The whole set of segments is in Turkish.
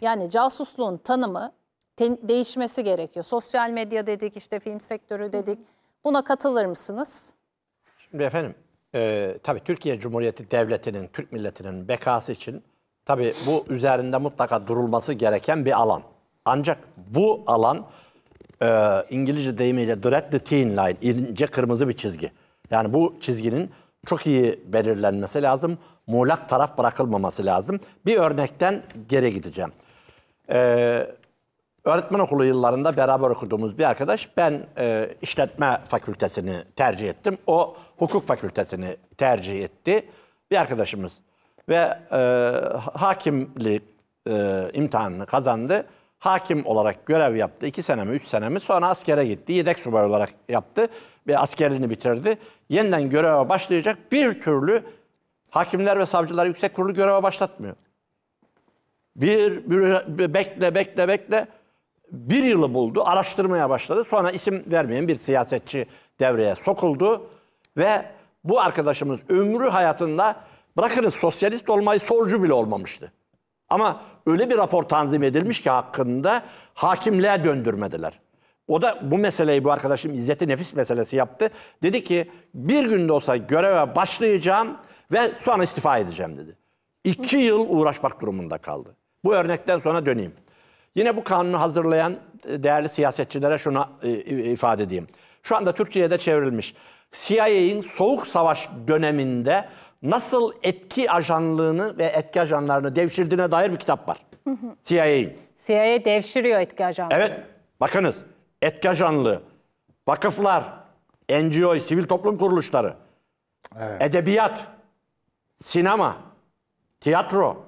Yani casusluğun tanımı değişmesi gerekiyor. Sosyal medya dedik, işte film sektörü dedik. Buna katılır mısınız? Şimdi efendim, e, tabii Türkiye Cumhuriyeti Devleti'nin, Türk milletinin bekası için tabii bu üzerinde mutlaka durulması gereken bir alan. Ancak bu alan e, İngilizce deyimiyle dread the thin line, ince kırmızı bir çizgi. Yani bu çizginin çok iyi belirlenmesi lazım. Muğlak taraf bırakılmaması lazım. Bir örnekten geri gideceğim. Ee, öğretmen okulu yıllarında beraber okuduğumuz bir arkadaş. Ben e, işletme fakültesini tercih ettim. O hukuk fakültesini tercih etti. Bir arkadaşımız. Ve e, hakimlik e, imtihanını kazandı. Hakim olarak görev yaptı. iki senemi, üç senemi. Sonra askere gitti. Yedek subay olarak yaptı. Ve askerliğini bitirdi. Yeniden göreve başlayacak bir türlü Hakimler ve savcılar yüksek kurulu göreve başlatmıyor. Bir, bir bekle bekle bekle bir yılı buldu, araştırmaya başladı. Sonra isim vermeyen bir siyasetçi devreye sokuldu ve bu arkadaşımız ömrü hayatında bırakınız sosyalist olmayı solcu bile olmamıştı. Ama öyle bir rapor tanzim edilmiş ki hakkında hakimliğe döndürmediler. O da bu meseleyi bu arkadaşım İzzet'i nefis meselesi yaptı. Dedi ki bir günde olsa göreve başlayacağım ve sonra istifa edeceğim dedi. İki yıl uğraşmak durumunda kaldı. Bu örnekten sonra döneyim. Yine bu kanunu hazırlayan e, değerli siyasetçilere şunu e, ifade edeyim. Şu anda Türkçe'ye de çevrilmiş. CIA'in soğuk savaş döneminde nasıl etki ajanlığını ve etki ajanlarını devşirdiğine dair bir kitap var. CIA'in. CIA devşiriyor etki ajanlığı. Evet. Bakınız. Etki ajanlığı, vakıflar, NGO, sivil toplum kuruluşları, evet. edebiyat, sinema, tiyatro,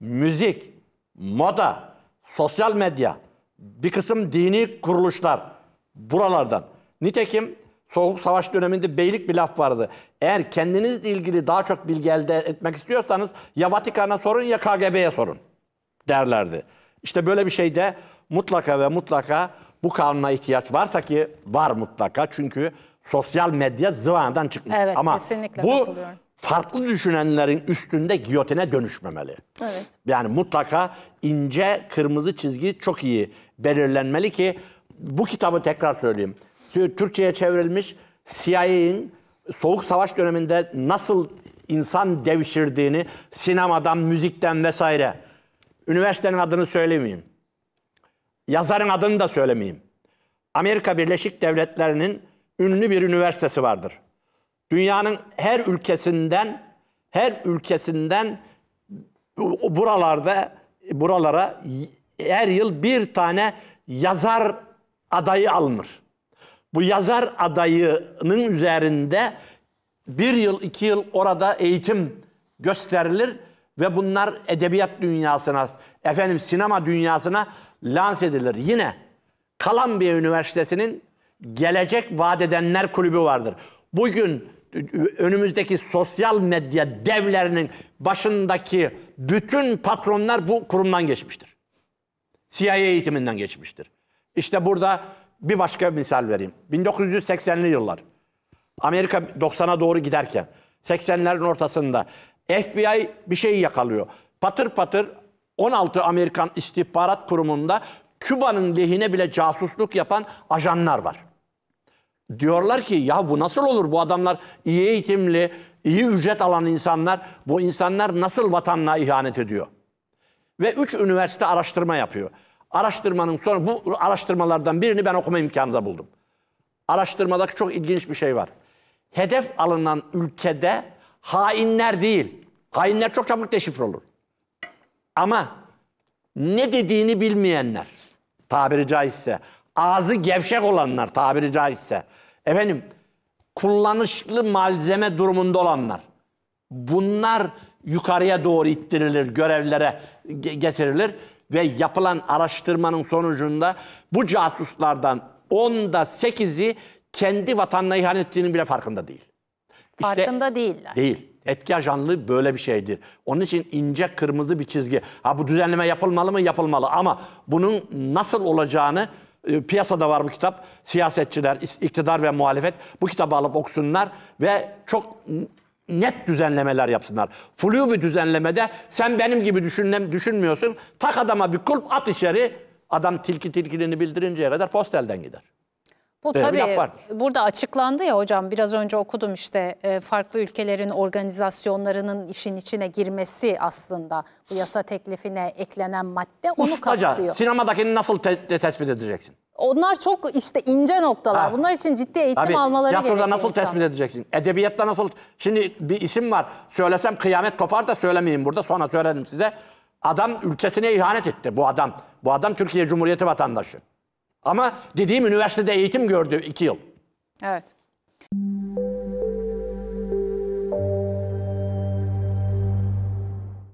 müzik, moda, sosyal medya, bir kısım dini kuruluşlar buralardan. Nitekim Soğuk Savaş döneminde beylik bir laf vardı. Eğer kendinizle ilgili daha çok bilgi elde etmek istiyorsanız ya Vatikan'a sorun ya KGB'ye sorun derlerdi. İşte böyle bir şeyde mutlaka ve mutlaka bu kanuna ihtiyaç varsa ki var mutlaka çünkü sosyal medya zıvandan çıkmış. Evet, Ama kesinlikle bu farklı düşünenlerin üstünde giyotine dönüşmemeli. Evet. Yani mutlaka ince kırmızı çizgi çok iyi belirlenmeli ki bu kitabı tekrar söyleyeyim. Türkçe'ye çevrilmiş CIA'in Soğuk Savaş döneminde nasıl insan devşirdiğini sinemadan, müzikten vesaire. Üniversitenin adını söylemeyeyim. Yazarın adını da söylemeyeyim. Amerika Birleşik Devletleri'nin ünlü bir üniversitesi vardır. Dünyanın her ülkesinden her ülkesinden buralarda buralara her yıl bir tane yazar adayı alınır. Bu yazar adayının üzerinde bir yıl, iki yıl orada eğitim gösterilir ve bunlar edebiyat dünyasına, efendim sinema dünyasına lanse edilir. Yine Kalambia Üniversitesi'nin Gelecek Vadedenler Kulübü vardır. Bugün önümüzdeki sosyal medya devlerinin başındaki bütün patronlar bu kurumdan geçmiştir. CIA eğitiminden geçmiştir. İşte burada bir başka misal vereyim. 1980'li yıllar. Amerika 90'a doğru giderken 80'lerin ortasında FBI bir şey yakalıyor. Patır patır 16 Amerikan istihbarat Kurumu'nda Küba'nın lehine bile casusluk yapan ajanlar var. Diyorlar ki ya bu nasıl olur? Bu adamlar iyi eğitimli, iyi ücret alan insanlar. Bu insanlar nasıl vatanına ihanet ediyor? Ve üç üniversite araştırma yapıyor. Araştırmanın sonra bu araştırmalardan birini ben okuma imkanı da buldum. Araştırmadaki çok ilginç bir şey var. Hedef alınan ülkede hainler değil. Hainler çok çabuk deşifre olur. Ama ne dediğini bilmeyenler tabiri caizse ağzı gevşek olanlar tabiri caizse. Efendim kullanışlı malzeme durumunda olanlar. Bunlar yukarıya doğru ittirilir, görevlere getirilir ve yapılan araştırmanın sonucunda bu casuslardan 10'da 8'i kendi vatanına ihanet ettiğinin bile farkında değil. İşte, farkında değiller. Değil. Etki ajanlığı böyle bir şeydir. Onun için ince kırmızı bir çizgi. Ha bu düzenleme yapılmalı mı? Yapılmalı ama bunun nasıl olacağını e, piyasada var bu kitap. Siyasetçiler, iktidar ve muhalefet bu kitabı alıp okusunlar ve çok net düzenlemeler yapsınlar. Flu bir düzenlemede sen benim gibi düşünmem, düşünmüyorsun. Tak adama bir kulp at içeri. Adam tilki tilkilini bildirinceye kadar postelden gider. Bu Böyle tabii burada açıklandı ya hocam biraz önce okudum işte e, farklı ülkelerin organizasyonlarının işin içine girmesi aslında bu yasa teklifine eklenen madde onu Ustaca, kapsıyor. sinemadakini nasıl te te tespit edeceksin? Onlar çok işte ince noktalar. Ha. Bunlar için ciddi eğitim Tabii, almaları gerekiyor. Tiyatroda nasıl insan. tespit edeceksin? Edebiyatta nasıl? Şimdi bir isim var. Söylesem kıyamet kopar da söylemeyeyim burada. Sonra söylerim size. Adam ülkesine ihanet etti bu adam. Bu adam Türkiye Cumhuriyeti vatandaşı. Ama dediğim üniversitede eğitim gördü iki yıl. Evet.